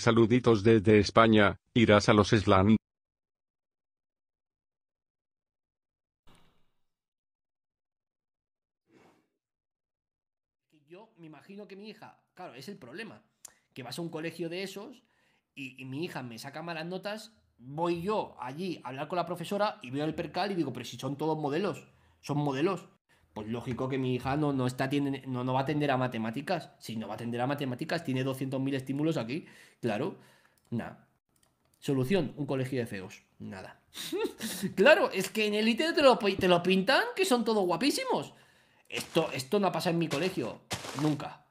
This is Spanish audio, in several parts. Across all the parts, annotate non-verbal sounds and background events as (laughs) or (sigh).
saluditos desde España, irás a los Slam. Yo me imagino que mi hija, claro, es el problema, que vas a un colegio de esos y, y mi hija me saca malas notas, voy yo allí a hablar con la profesora y veo el percal y digo, pero si son todos modelos, son modelos pues lógico que mi hija no, no, va a atender a matemáticas. Si no va a atender a matemáticas, tiene 200.000 estímulos aquí. Claro, nada. Solución, un colegio de feos. Nada. (laughs) claro, es que en élite te lo, te lo pintan que son todos guapísimos. Esto, esto no pasa en mi colegio. Nunca.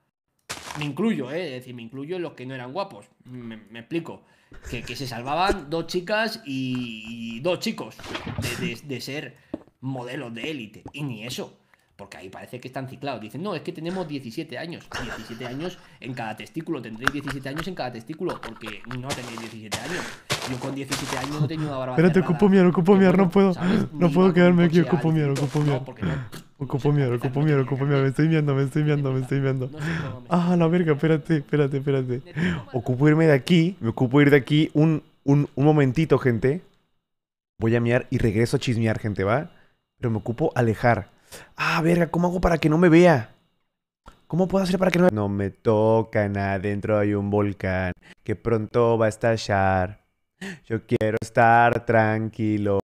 Me incluyo, ¿eh? Es decir, me incluyo en los que no eran guapos. Me, explico. Que, se salvaban dos chicas y, dos chicos de ser modelos de élite. Y ni eso. Porque ahí parece que están ciclados. Dicen, no, es que tenemos 17 años. 17 (laughs) años en cada testículo. Tendréis 17 años en cada testículo. Porque no tenéis 17 años. Yo con 17 años no tengo una barba. Espérate, ocupo miedo, ocupo miedo. No puedo, no puedo quedarme aquí. Ocupo miedo, ocupo miedo. (laughs) Ocupo miedo, ocupo miedo, ocupo Me estoy viendo, me estoy viendo, me estoy viendo. Ah, la verga, espérate, espérate, espérate. Ocupo irme de aquí. Me ocupo ir de aquí un, un, un momentito, gente. Voy a miar y regreso a chismear, gente, ¿va? Pero me ocupo alejar. Ah, verga, ¿cómo hago para que no me vea? ¿Cómo puedo hacer para que no me... No me tocan, adentro hay un volcán que pronto va a estallar. Yo quiero estar tranquilo.